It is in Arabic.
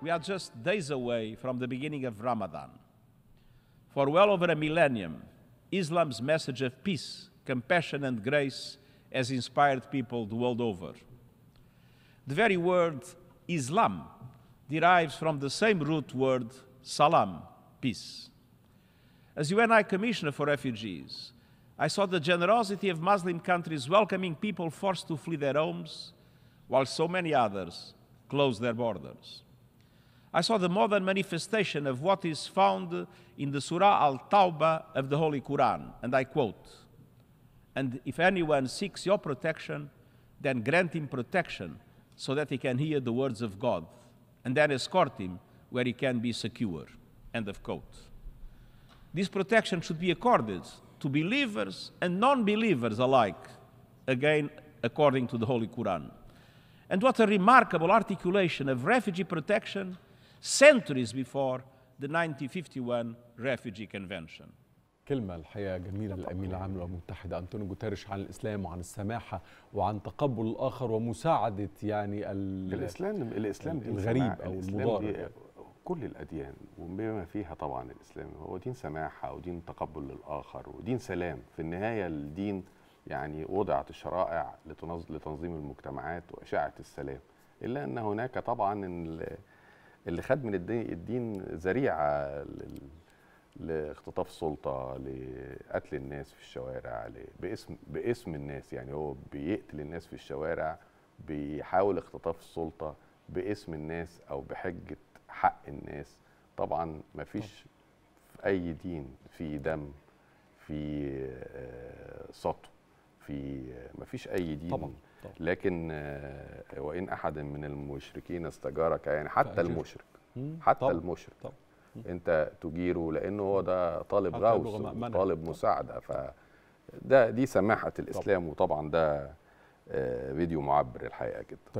we are just days away from the beginning of Ramadan. For well over a millennium, Islam's message of peace, compassion, and grace has inspired people the world over. The very word Islam derives from the same root word salam, peace. As High Commissioner for Refugees, I saw the generosity of Muslim countries welcoming people forced to flee their homes, while so many others closed their borders. I saw the modern manifestation of what is found in the Surah Al Tawbah of the Holy Quran, and I quote And if anyone seeks your protection, then grant him protection so that he can hear the words of God, and then escort him where he can be secure. End of quote. This protection should be accorded to believers and non believers alike, again, according to the Holy Quran. And what a remarkable articulation of refugee protection centuries before the 1951 Refugee Convention. كلمة الحقيقة جميلة للأمين العام للأمم المتحدة أنطونيو جوتيريش عن الإسلام وعن السماحة وعن تقبل الآخر ومساعدة يعني الإسلام الإسلام الغريب أو المضار كل الأديان وبما فيها طبعا الإسلام هو دين سماحة ودين تقبل للآخر ودين سلام في النهاية الدين يعني وضعت الشرائع لتنظيم المجتمعات وإشاعة السلام إلا أن هناك طبعا اللي خد من الدين, الدين ذريعه لاختطاف السلطه لقتل الناس في الشوارع باسم باسم الناس يعني هو بيقتل الناس في الشوارع بيحاول اختطاف السلطه باسم الناس او بحجه حق الناس طبعا ما فيش في اي دين في دم في آه، سطو في ما فيش اي دين طبعا. طبعا. لكن آه، وان احد من المشركين استجارك يعني حتى المشرك حتى طبعا. المشرك طبعا. انت تجيره لانه هو ده طالب غوث طالب مساعده ف ده دي سماحه الاسلام وطبعا ده آه، فيديو معبر الحقيقه جدا